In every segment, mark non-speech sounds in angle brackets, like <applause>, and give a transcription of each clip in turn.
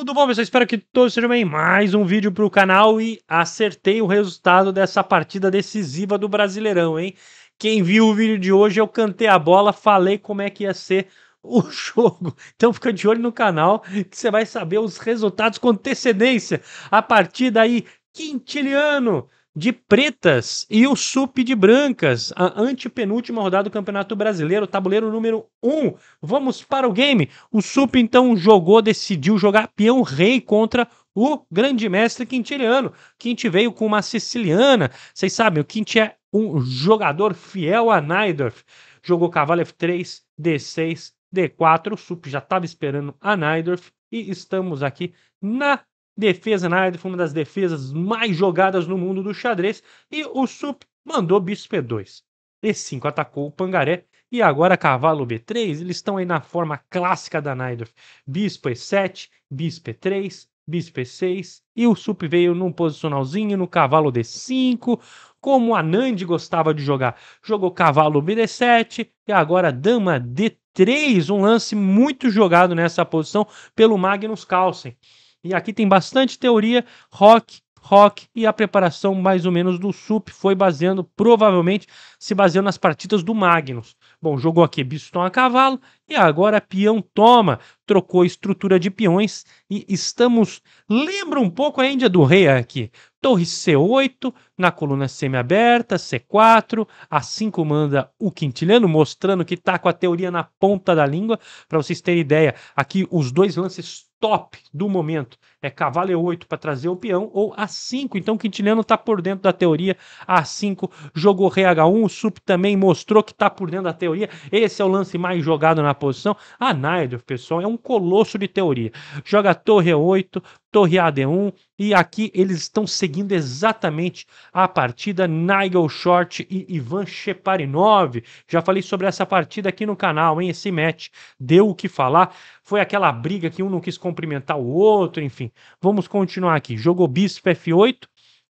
Tudo bom, pessoal? Espero que todos sejam bem. Mais um vídeo para o canal e acertei o resultado dessa partida decisiva do Brasileirão, hein? Quem viu o vídeo de hoje, eu cantei a bola, falei como é que ia ser o <laughs> jogo. Então fica de olho no canal que você vai saber os resultados com antecedência. A partida aí, Quintiliano de pretas e o SUP de brancas. A antepenúltima rodada do Campeonato Brasileiro, tabuleiro número 1. Um. Vamos para o game. O SUP então jogou, decidiu jogar peão rei contra o grande mestre quintiliano. Quinti veio com uma siciliana. Vocês sabem, o Quinti é um jogador fiel a Naidorf. Jogou cavalo F3, D6, D4. O SUP já estava esperando a Naidorf. E estamos aqui na defesa na área, foi uma das defesas mais jogadas no mundo do xadrez, e o Sup mandou bispo p 2 e 5 atacou o Pangaré, e agora cavalo B3, eles estão aí na forma clássica da Naidorf. Bispo E7, Bispo E3, Bispo E6, e o Sup veio num posicionalzinho no cavalo D5, como a Nandi gostava de jogar. Jogou cavalo BD7 e agora dama D3, um lance muito jogado nessa posição pelo Magnus Carlsen. E aqui tem bastante teoria, rock, rock e a preparação mais ou menos do SUP foi baseando, provavelmente, se baseando nas partidas do Magnus. Bom, jogou aqui Biston a cavalo e agora peão toma, trocou estrutura de peões e estamos. Lembra um pouco a Índia do Rei aqui. Torre C8, na coluna semiaberta, C4, A5 manda o Quintiliano mostrando que está com a teoria na ponta da língua. Para vocês terem ideia, aqui os dois lances top do momento é cavalo E8 para trazer o peão ou A5. Então o quintiliano está por dentro da teoria. A5 jogou rei H1, o Sup também mostrou que está por dentro da teoria. Esse é o lance mais jogado na posição. A Naidorf, pessoal, é um colosso de teoria. Joga torre 8 torre AD1, e aqui eles estão seguindo exatamente a partida Nigel Short e Ivan Sheparinov. Já falei sobre essa partida aqui no canal, hein? Esse match deu o que falar. Foi aquela briga que um não quis cumprimentar o outro, enfim. Vamos continuar aqui. Jogou bispo F8,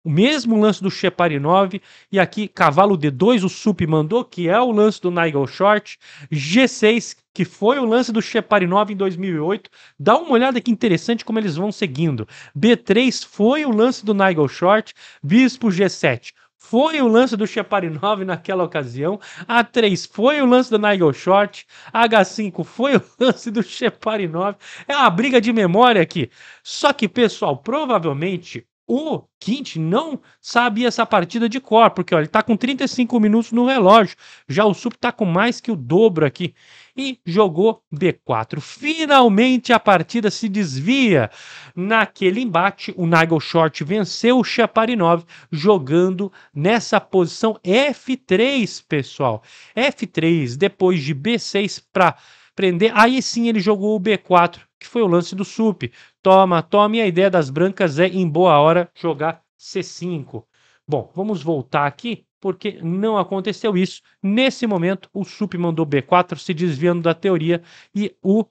o mesmo lance do 9. E aqui, cavalo D2, o Sup mandou, que é o lance do Nigel Short. G6, que foi o lance do 9 em 2008. Dá uma olhada que interessante como eles vão seguindo. B3 foi o lance do Nigel Short. Bispo G7 foi o lance do 9 naquela ocasião, A3 foi o lance do Nigel Short, H5 foi o lance do 9. É uma briga de memória aqui. Só que, pessoal, provavelmente o Quinte não sabia essa partida de cor, porque olha, ele está com 35 minutos no relógio, já o Sup está com mais que o dobro aqui. E jogou D4. Finalmente a partida se desvia. Naquele embate, o Nigel Short venceu o Shaparinov jogando nessa posição F3, pessoal. F3, depois de B6 para prender. Aí sim ele jogou o B4, que foi o lance do Sup. Toma, toma. E a ideia das brancas é, em boa hora, jogar C5. Bom, vamos voltar aqui, porque não aconteceu isso. Nesse momento, o Sup mandou B4, se desviando da teoria, e o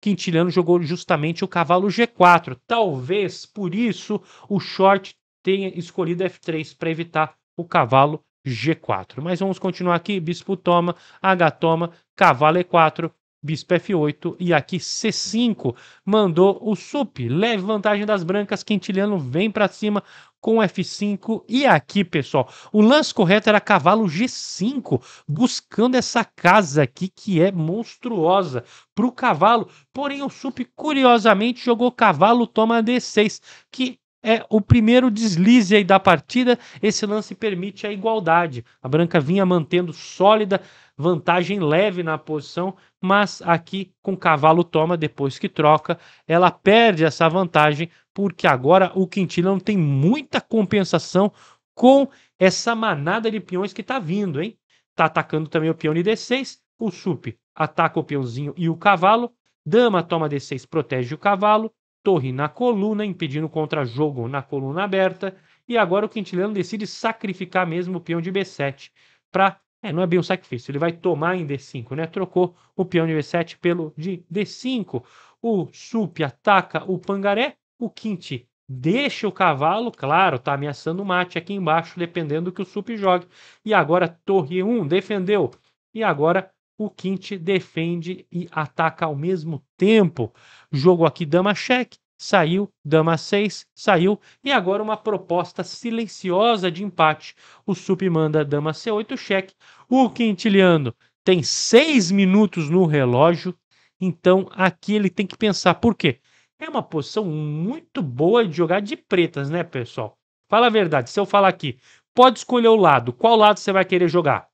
Quintiliano jogou justamente o cavalo G4. Talvez por isso o short tenha escolhido F3 para evitar o cavalo G4. Mas vamos continuar aqui: bispo toma, H toma, cavalo E4, bispo F8 e aqui C5 mandou o sup, leve vantagem das brancas, Quintiliano vem para cima com F5 e aqui, pessoal, o lance correto era cavalo G5, buscando essa casa aqui que é monstruosa para o cavalo, porém o sup curiosamente jogou cavalo toma D6, que é o primeiro deslize aí da partida. Esse lance permite a igualdade. A Branca vinha mantendo sólida vantagem leve na posição, mas aqui com cavalo toma depois que troca, ela perde essa vantagem porque agora o Quintiliano tem muita compensação com essa manada de peões que tá vindo, hein? Tá atacando também o peão de D6, o sup ataca o peãozinho e o cavalo, dama toma D6, protege o cavalo, Torre na coluna, impedindo contra-jogo na coluna aberta. E agora o Quintiliano decide sacrificar mesmo o peão de B7 para. É, não é bem um sacrifício, ele vai tomar em D5, né? Trocou o peão de B7 pelo de D5. O Sup ataca o Pangaré, o Quinte deixa o cavalo, claro, tá ameaçando o mate aqui embaixo, dependendo do que o Sup jogue. E agora Torre 1 defendeu. E agora o Quinte defende e ataca ao mesmo tempo. Jogo aqui dama cheque, saiu, dama 6, saiu, e agora uma proposta silenciosa de empate. O Sup manda dama C8 cheque. O Quintiliano tem 6 minutos no relógio, então aqui ele tem que pensar. Por quê? É uma posição muito boa de jogar de pretas, né, pessoal? Fala a verdade, se eu falar aqui, pode escolher o lado, qual lado você vai querer jogar?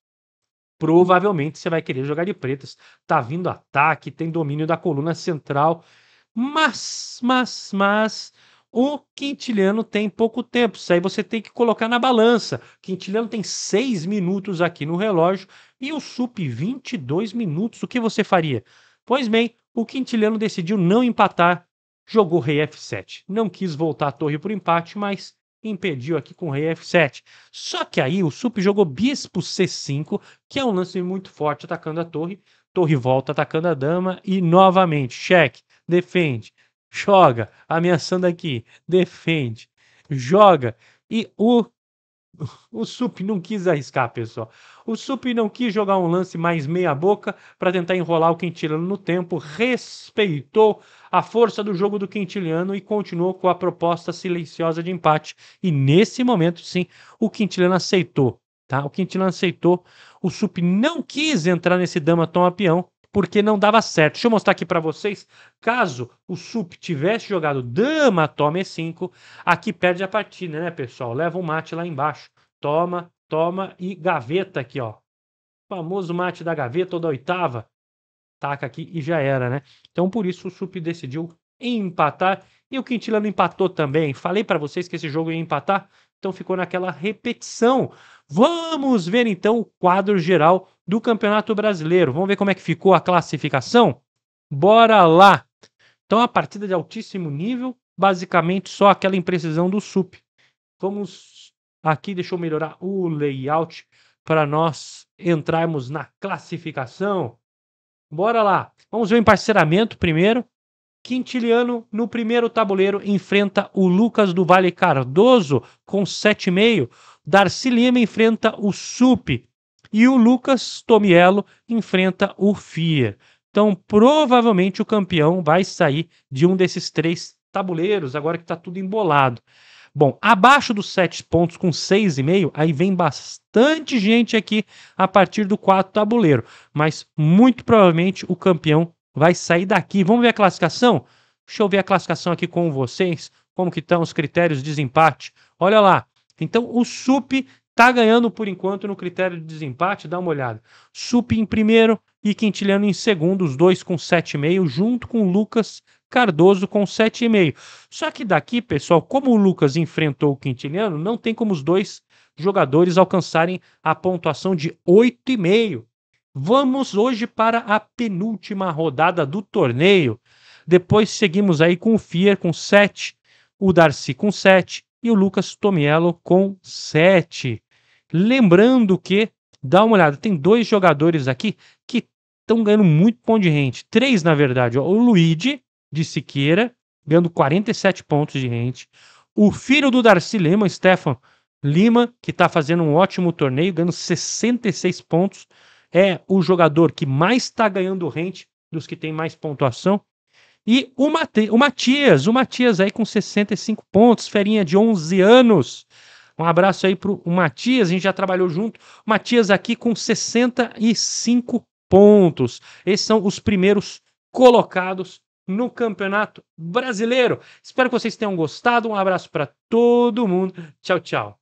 provavelmente você vai querer jogar de pretas. Tá vindo ataque, tem domínio da coluna central. Mas, mas, mas, o Quintiliano tem pouco tempo. Isso aí você tem que colocar na balança. Quintiliano tem seis minutos aqui no relógio e o Sup 22 minutos. O que você faria? Pois bem, o Quintiliano decidiu não empatar, jogou rei F7. Não quis voltar a torre por empate, mas impediu aqui com o rei f7. Só que aí o Sup jogou bispo c5, que é um lance muito forte atacando a torre. Torre volta atacando a dama e novamente cheque, defende, joga, ameaçando aqui, defende, joga. E o <laughs> O Sup não quis arriscar, pessoal. O Sup não quis jogar um lance mais meia boca para tentar enrolar o Quintiliano no tempo, respeitou a força do jogo do Quintiliano e continuou com a proposta silenciosa de empate. E nesse momento, sim, o Quintiliano aceitou, tá? O Quintiliano aceitou. O Sup não quis entrar nesse dama tom a porque não dava certo. Deixa eu mostrar aqui para vocês. Caso o Sup tivesse jogado dama, toma E5, aqui perde a partida, né, pessoal? Leva um mate lá embaixo. Toma, toma e gaveta aqui, ó. O famoso mate da gaveta ou da oitava. Taca aqui e já era, né? Então, por isso, o Sup decidiu empatar. E o Quintiliano empatou também. Falei para vocês que esse jogo ia empatar. Então ficou naquela repetição. Vamos ver então o quadro geral do Campeonato Brasileiro. Vamos ver como é que ficou a classificação? Bora lá! Então a partida de altíssimo nível, basicamente só aquela imprecisão do SUP. Vamos aqui, deixa eu melhorar o layout para nós entrarmos na classificação. Bora lá. Vamos ver o emparceramento primeiro. Quintiliano, no primeiro tabuleiro, enfrenta o Lucas do Vale Cardoso com 7,5. Darcy Lima enfrenta o Sup. E o Lucas Tomiello enfrenta o Fier. Então, provavelmente o campeão vai sair de um desses três tabuleiros, agora que está tudo embolado. Bom, abaixo dos 7 pontos com 6,5, aí vem bastante gente aqui a partir do 4 tabuleiro, mas muito provavelmente o campeão vai sair daqui. Vamos ver a classificação? Deixa eu ver a classificação aqui com vocês, como que estão os critérios de desempate. Olha lá. Então o SUP está ganhando por enquanto no critério de desempate, dá uma olhada. SUP em primeiro e Quintiliano em segundo, os dois com 7,5, junto com Lucas Cardoso com 7,5. Só que daqui, pessoal, como o Lucas enfrentou o Quintiliano, não tem como os dois jogadores alcançarem a pontuação de 8,5. Vamos hoje para a penúltima rodada do torneio. Depois seguimos aí com o Fier com 7, o Darcy com 7 e o Lucas Tomiello com 7. Lembrando que, dá uma olhada, tem dois jogadores aqui que estão ganhando muito ponto de rente. Três, na verdade. Ó. O Luigi, de Siqueira, ganhando 47 pontos de rente. O filho do Darcy Lima, Stefan Lima, que está fazendo um ótimo torneio, ganhando 66 pontos é o jogador que mais está ganhando rente dos que tem mais pontuação. E o, Mate, o Matias, o Matias aí com 65 pontos, ferinha de 11 anos. Um abraço aí para o Matias, a gente já trabalhou junto. O Matias aqui com 65 pontos. Esses são os primeiros colocados no Campeonato Brasileiro. Espero que vocês tenham gostado. Um abraço para todo mundo. Tchau, tchau.